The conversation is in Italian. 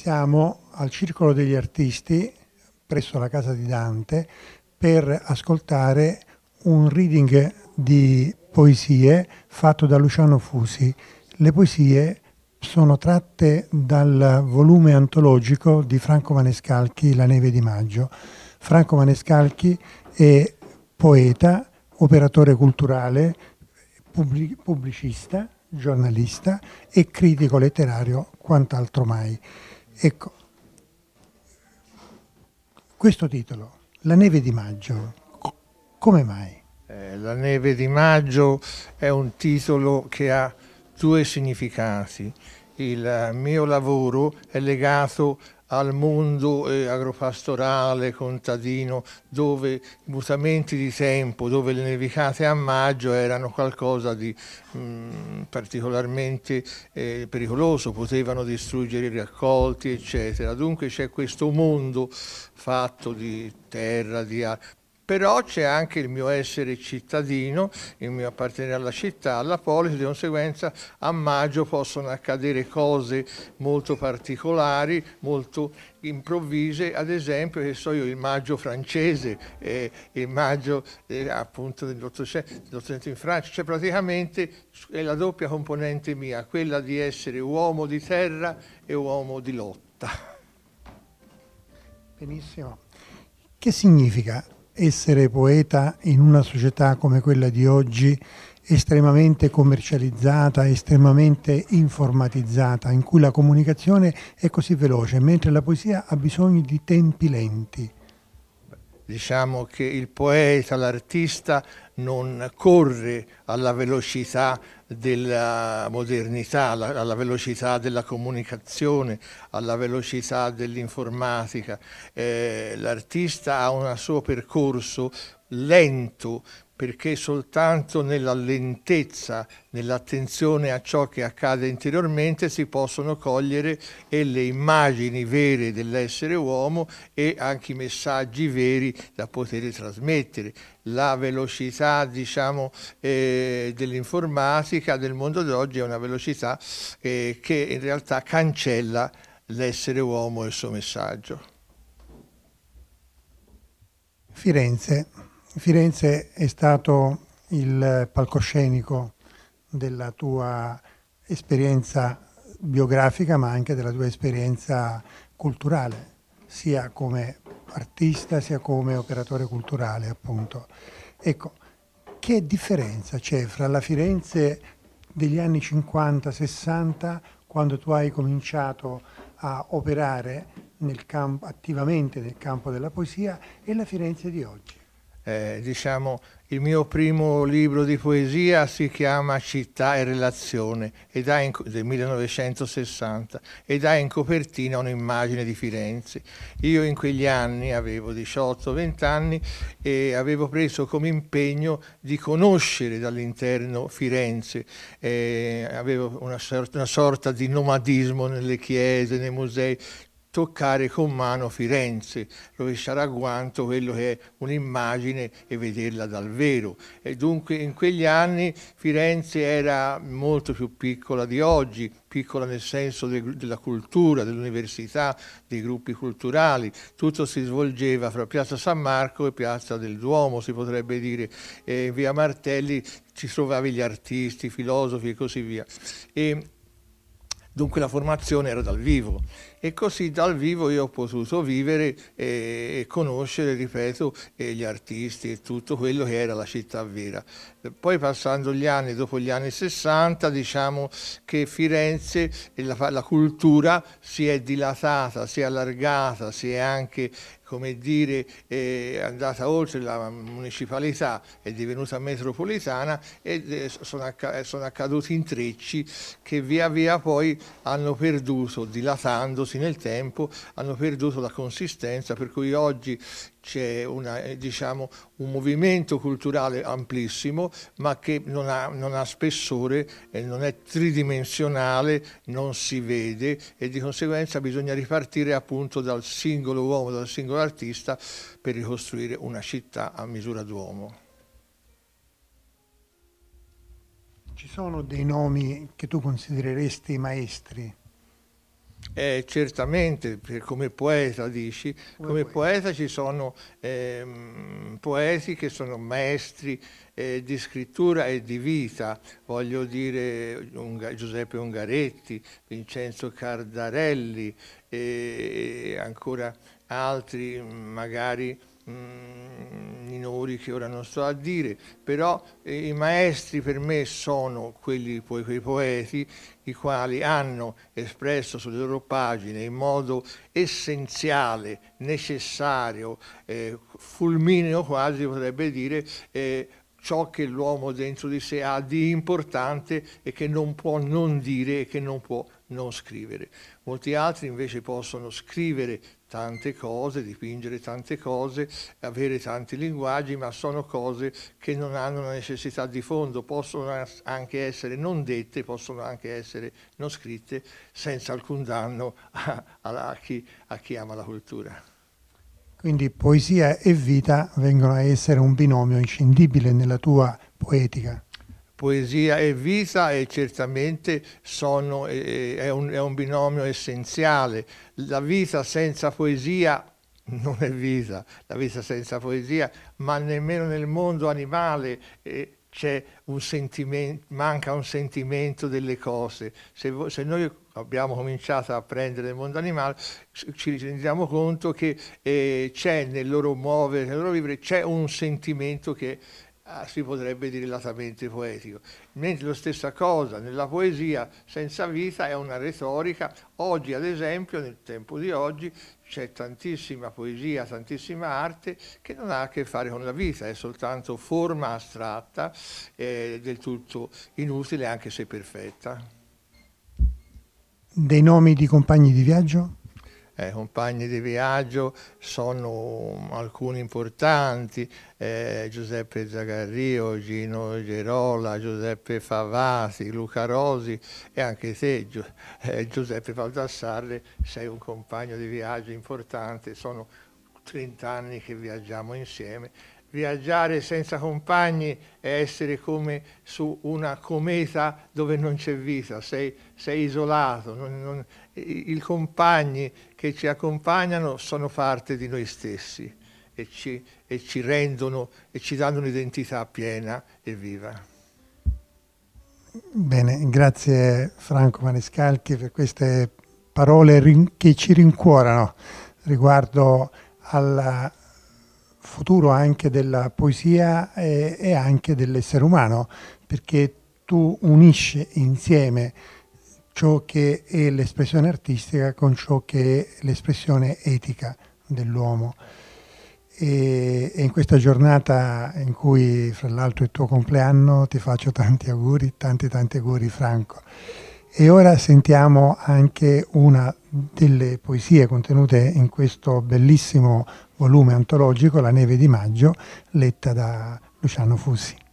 Siamo al Circolo degli Artisti presso la casa di Dante per ascoltare un reading di poesie fatto da Luciano Fusi. Le poesie sono tratte dal volume antologico di Franco Manescalchi La neve di maggio. Franco Manescalchi è poeta, operatore culturale, pubblicista, giornalista e critico letterario quant'altro mai. Ecco, questo titolo, La neve di maggio, come mai? Eh, la neve di maggio è un titolo che ha due significati. Il mio lavoro è legato al mondo eh, agropastorale, contadino, dove i mutamenti di tempo, dove le nevicate a maggio erano qualcosa di mh, mm, particolarmente eh, pericoloso, potevano distruggere i raccolti, eccetera. Dunque c'è questo mondo fatto di terra, di aria, però c'è anche il mio essere cittadino, il mio appartenere alla città, alla polis, di conseguenza a maggio possono accadere cose molto particolari, molto improvvise, ad esempio che so io il maggio francese, eh, il maggio eh, appunto dell'Ottocento in Francia, cioè praticamente è la doppia componente mia, quella di essere uomo di terra e uomo di lotta. Benissimo. Che significa essere poeta in una società come quella di oggi estremamente commercializzata, estremamente informatizzata, in cui la comunicazione è così veloce, mentre la poesia ha bisogno di tempi lenti. Diciamo che il poeta, l'artista non corre alla velocità della modernità, alla velocità della comunicazione, alla velocità dell'informatica. Eh, l'artista ha un suo percorso lento perché soltanto nella lentezza, nell'attenzione a ciò che accade interiormente si possono cogliere e le immagini vere dell'essere uomo e anche i messaggi veri da poter trasmettere. La velocità diciamo, eh, dell'informatica del mondo d'oggi è una velocità eh, che in realtà cancella l'essere uomo e il suo messaggio. Firenze, Firenze è stato il palcoscenico della tua esperienza biografica ma anche della tua esperienza culturale, sia come artista sia come operatore culturale appunto. Ecco, che differenza c'è fra la Firenze degli anni 50-60 quando tu hai cominciato a operare nel campo, attivamente nel campo della poesia e la Firenze di oggi? eh, diciamo, il mio primo libro di poesia si chiama Città e relazione ed ha in, del 1960 ed ha in copertina un'immagine di Firenze. Io in quegli anni avevo 18-20 anni e avevo preso come impegno di conoscere dall'interno Firenze. Eh, avevo una sorta, una sorta di nomadismo nelle chiese, nei musei, toccare con mano Firenze, rovesciare a guanto quello che è un'immagine e vederla dal vero. E dunque in quegli anni Firenze era molto più piccola di oggi, piccola nel senso de della cultura, dell'università, dei gruppi culturali, tutto si svolgeva fra Piazza San Marco e Piazza del Duomo, si potrebbe dire, e via Martelli ci trovavi gli artisti, i filosofi e così via. E Dunque la formazione era dal vivo e così dal vivo io ho potuto vivere e, conoscere, ripeto, gli artisti e tutto quello che era la città vera. Poi passando gli anni, dopo gli anni 60, diciamo che Firenze, la, la cultura si è dilatata, si è allargata, si è anche come dire, è andata oltre la municipalità, è divenuta metropolitana e sono, acc sono accaduti intrecci che via via poi hanno perduto, dilatandosi nel tempo, hanno perduto la consistenza, per cui oggi c'è eh, diciamo, un movimento culturale amplissimo ma che non ha, non ha spessore, eh, non è tridimensionale, non si vede e di conseguenza bisogna ripartire appunto dal singolo uomo, dal singolo artista per ricostruire una città a misura d'uomo. Ci sono dei nomi che tu considereresti maestri? Eh, certamente, come poeta dici, come poeta ci sono ehm, poeti che sono maestri eh, di scrittura e di vita, voglio dire Unga, Giuseppe Ungaretti, Vincenzo Cardarelli e ancora altri magari Mm, minori che ora non sto a dire, però eh, i maestri per me sono quelli, poi, quei poeti i quali hanno espresso sulle loro pagine in modo essenziale, necessario, eh, fulmineo quasi potrebbe dire, eh, ciò che l'uomo dentro di sé ha di importante e che non può non dire e che non può non scrivere. Molti altri invece possono scrivere tante cose, dipingere tante cose, avere tanti linguaggi, ma sono cose che non hanno una necessità di fondo, possono anche essere non dette, possono anche essere non scritte, senza alcun danno a, a, chi, a chi ama la cultura. Quindi poesia e vita vengono a essere un binomio inscindibile nella tua poetica poesia e vita e certamente sono, è, un, è un binomio essenziale. La vita senza poesia non è vita, la vita senza poesia, ma nemmeno nel mondo animale eh, un manca un sentimento delle cose. Se, se, noi abbiamo cominciato a prendere il mondo animale, ci rendiamo conto che eh, c'è nel loro muovere, nel loro vivere, c'è un sentimento che ah, si potrebbe dire latamente poetico. Mentre la stessa cosa nella poesia senza vita è una retorica. Oggi, ad esempio, nel tempo di oggi c'è tantissima poesia, tantissima arte che non ha a che fare con la vita, è soltanto forma astratta, eh, del tutto inutile anche se perfetta. Dei nomi di compagni di viaggio? eh, compagni di viaggio sono alcuni importanti, eh, Giuseppe Zagarrio, Gino Gerola, Giuseppe Favasi, Luca Rosi e anche te Gi eh, Giuseppe Valdassarre sei un compagno di viaggio importante, sono 30 anni che viaggiamo insieme viaggiare senza compagni è essere come su una cometa dove non c'è vita, sei, sei isolato, non, non, i compagni che ci accompagnano sono parte di noi stessi e ci, e ci rendono e ci danno un'identità piena e viva. Bene, grazie Franco Maniscalchi per queste parole che ci rincuorano riguardo alla futuro anche della poesia e, e anche dell'essere umano, perché tu unisci insieme ciò che è l'espressione artistica con ciò che è l'espressione etica dell'uomo. E, e in questa giornata in cui fra l'altro è il tuo compleanno ti faccio tanti auguri, tanti tanti auguri Franco. E ora sentiamo anche una delle poesie contenute in questo bellissimo volume antologico La neve di maggio, letta da Luciano Fusi.